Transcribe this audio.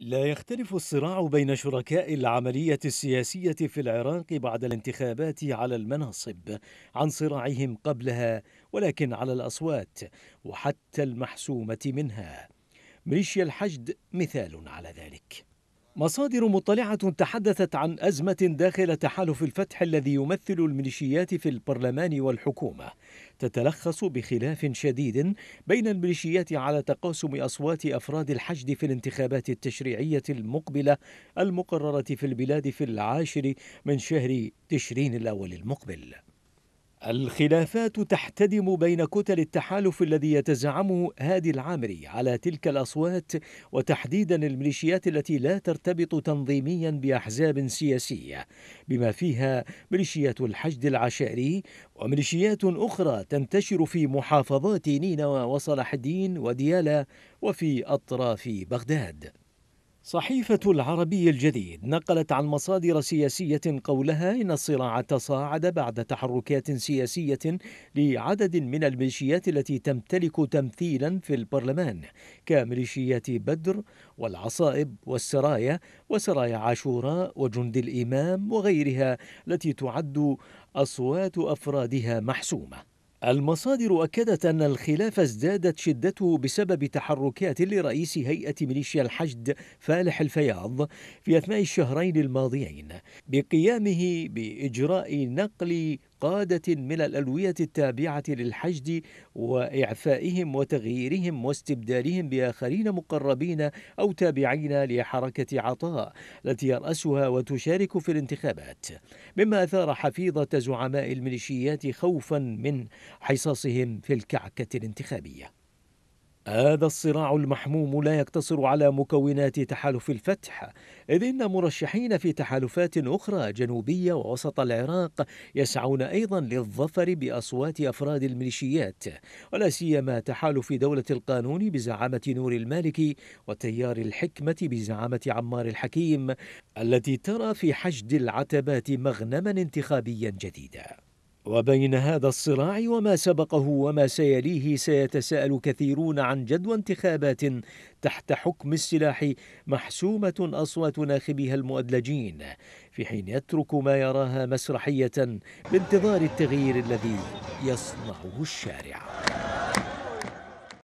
لا يختلف الصراع بين شركاء العملية السياسية في العراق بعد الانتخابات على المناصب عن صراعهم قبلها ولكن على الأصوات وحتى المحسومة منها ميليشيا الحشد مثال على ذلك مصادر مطلعة تحدثت عن أزمة داخل تحالف الفتح الذي يمثل الميليشيات في البرلمان والحكومة تتلخص بخلاف شديد بين الميليشيات على تقاسم أصوات أفراد الحشد في الانتخابات التشريعية المقبلة المقررة في البلاد في العاشر من شهر تشرين الأول المقبل الخلافات تحتدم بين كتل التحالف الذي يتزعمه هادي العامري على تلك الاصوات وتحديدا الميليشيات التي لا ترتبط تنظيميا باحزاب سياسيه بما فيها ميليشيات الحشد العشائري وميليشيات اخرى تنتشر في محافظات نينوى وصلاح الدين وديالى وفي اطراف بغداد صحيفة العربي الجديد نقلت عن مصادر سياسية قولها إن الصراع تصاعد بعد تحركات سياسية لعدد من الميليشيات التي تمتلك تمثيلا في البرلمان كميليشيات بدر والعصائب والسرايا وسرايا عاشوراء وجند الإمام وغيرها التي تعد أصوات أفرادها محسومة المصادر أكدت أن الخلاف ازدادت شدته بسبب تحركات لرئيس هيئة ميليشيا الحشد فالح الفياض في أثناء الشهرين الماضيين بقيامه بإجراء نقل قادة من الألوية التابعة للحشد وإعفائهم وتغييرهم واستبدالهم بآخرين مقربين أو تابعين لحركة عطاء التي يرأسها وتشارك في الانتخابات مما أثار حفيظة زعماء الميليشيات خوفا من حصصهم في الكعكة الانتخابية هذا الصراع المحموم لا يقتصر على مكونات تحالف الفتح إذ إن مرشحين في تحالفات أخرى جنوبية ووسط العراق يسعون أيضا للظفر بأصوات أفراد الميليشيات ولا سيما تحالف دولة القانون بزعامة نور المالكي وتيار الحكمة بزعامة عمار الحكيم التي ترى في حشد العتبات مغنما انتخابيا جديدا وبين هذا الصراع وما سبقه وما سيليه سيتساءل كثيرون عن جدوى انتخابات تحت حكم السلاح محسومه اصوات ناخبيها المؤدلجين في حين يترك ما يراها مسرحيه بانتظار التغيير الذي يصنعه الشارع